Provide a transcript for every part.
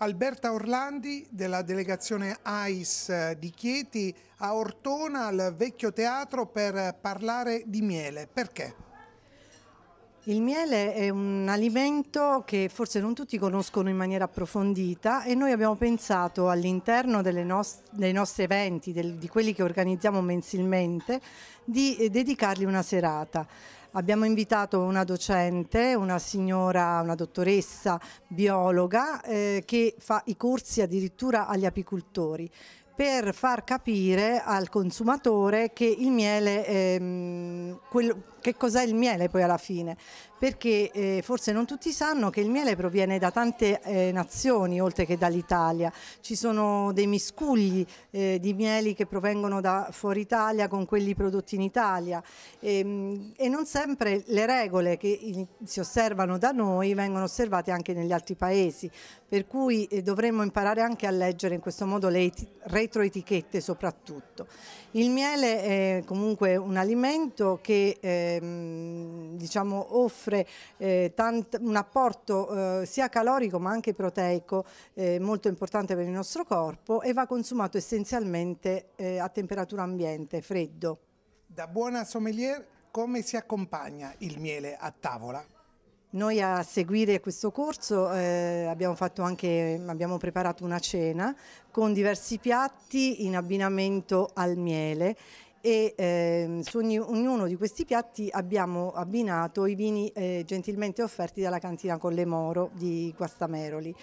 Alberta Orlandi della delegazione AIS di Chieti a Ortona al vecchio teatro per parlare di miele. Perché? Il miele è un alimento che forse non tutti conoscono in maniera approfondita e noi abbiamo pensato all'interno dei nostri eventi, del, di quelli che organizziamo mensilmente, di dedicargli una serata. Abbiamo invitato una docente, una signora, una dottoressa biologa eh, che fa i corsi addirittura agli apicoltori per far capire al consumatore che il miele, ehm, quello, che cos'è il miele poi alla fine, perché eh, forse non tutti sanno che il miele proviene da tante eh, nazioni oltre che dall'Italia, ci sono dei miscugli eh, di mieli che provengono da fuori Italia con quelli prodotti in Italia e, ehm, e non sempre le regole che in, si osservano da noi vengono osservate anche negli altri paesi, per cui eh, dovremmo imparare anche a leggere in questo modo le reti retroetichette soprattutto. Il miele è comunque un alimento che ehm, diciamo, offre eh, un apporto eh, sia calorico ma anche proteico eh, molto importante per il nostro corpo e va consumato essenzialmente eh, a temperatura ambiente, freddo. Da buona sommelier come si accompagna il miele a tavola? Noi a seguire questo corso eh, abbiamo, anche, abbiamo, preparato una cena con diversi piatti in abbinamento al miele e eh, su ogni, ognuno di questi piatti abbiamo abbinato i vini eh, gentilmente offerti dalla cantina moro di Guastameroli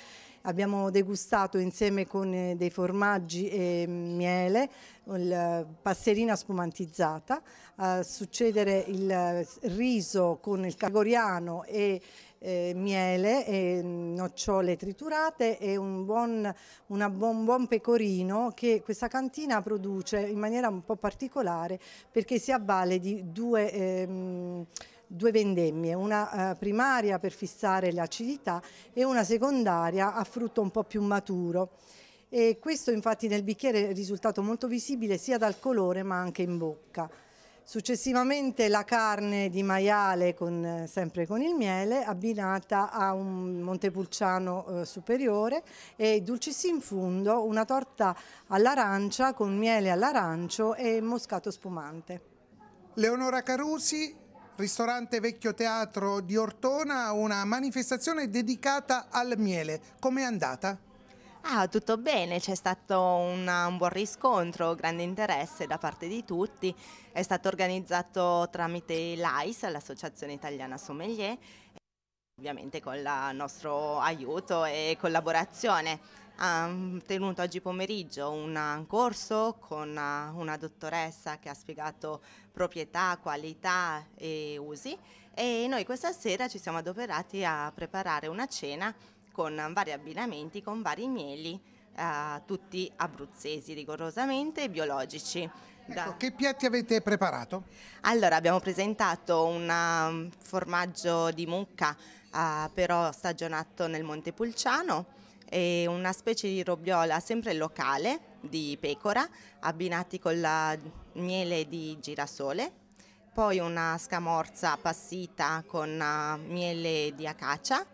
abbiamo degustato insieme con eh, dei formaggi e miele la passerina spumantizzata, a succedere il riso con il cagoriano e eh, miele e nocciole triturate e un buon, una, buon, buon pecorino che questa cantina produce in maniera un po' particolare perché si avvale di due... Ehm, due vendemmie, una eh, primaria per fissare l'acidità e una secondaria a frutto un po' più maturo. E questo infatti nel bicchiere è risultato molto visibile sia dal colore ma anche in bocca. Successivamente la carne di maiale con, eh, sempre con il miele abbinata a un montepulciano eh, superiore e dulcis in fundo una torta all'arancia con miele all'arancio e moscato spumante. Leonora Carusi ristorante Vecchio Teatro di Ortona, una manifestazione dedicata al miele. Com'è andata? Ah, tutto bene, c'è stato una, un buon riscontro, grande interesse da parte di tutti. È stato organizzato tramite l'AIS, l'Associazione Italiana Sommelier. Ovviamente con il nostro aiuto e collaborazione. Ha tenuto oggi pomeriggio un corso con uh, una dottoressa che ha spiegato proprietà, qualità e usi e noi questa sera ci siamo adoperati a preparare una cena con vari abbinamenti, con vari mieli, eh, tutti abruzzesi rigorosamente e biologici. Ecco, che piatti avete preparato? Allora, abbiamo presentato un um, formaggio di mucca, uh, però stagionato nel Monte Pulciano, e una specie di robbiola sempre locale di pecora, abbinati con la miele di girasole, poi una scamorza passita con uh, miele di acacia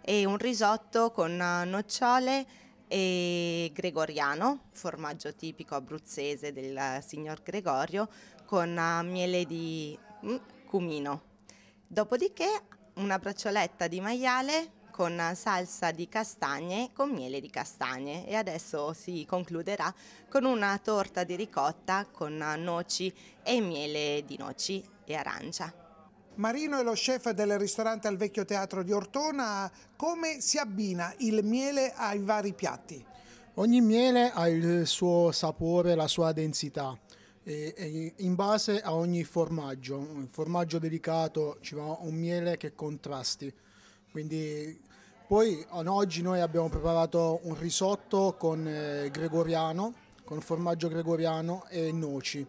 e un risotto con uh, nocciole e gregoriano, formaggio tipico abruzzese del eh, signor Gregorio, con eh, miele di mm, cumino. Dopodiché una braccioletta di maiale con salsa di castagne con miele di castagne e adesso si concluderà con una torta di ricotta con eh, noci e miele di noci e arancia. Marino è lo chef del ristorante al Vecchio Teatro di Ortona. Come si abbina il miele ai vari piatti? Ogni miele ha il suo sapore, la sua densità in base a ogni formaggio, un formaggio delicato ci va un miele che contrasti. Quindi poi oggi noi abbiamo preparato un risotto con eh, gregoriano, con formaggio gregoriano e noci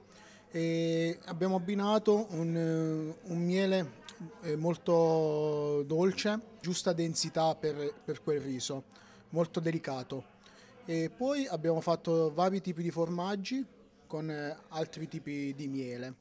e abbiamo abbinato un, eh, un miele eh, molto dolce, giusta densità per, per quel riso, molto delicato. E poi abbiamo fatto vari tipi di formaggi con eh, altri tipi di miele.